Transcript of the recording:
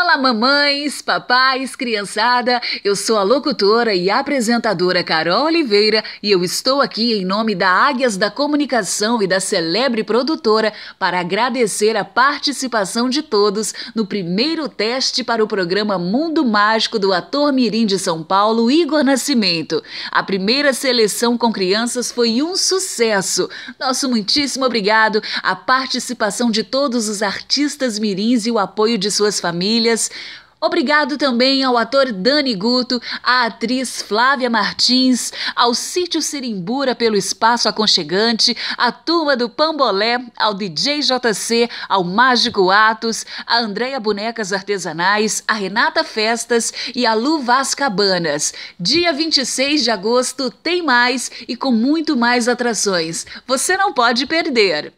Olá, mamães, papais, criançada! Eu sou a locutora e apresentadora Carol Oliveira e eu estou aqui em nome da Águias da Comunicação e da celebre produtora para agradecer a participação de todos no primeiro teste para o programa Mundo Mágico do ator Mirim de São Paulo, Igor Nascimento. A primeira seleção com crianças foi um sucesso. Nosso muitíssimo obrigado à participação de todos os artistas mirins e o apoio de suas famílias Obrigado também ao ator Dani Guto, à atriz Flávia Martins, ao Sítio Sirimbura pelo espaço aconchegante, à turma do Pambolé, ao DJ JC, ao Mágico Atos, a Andréia Bonecas Artesanais, a Renata Festas e a Lu Vaz Cabanas. Dia 26 de agosto tem mais e com muito mais atrações. Você não pode perder!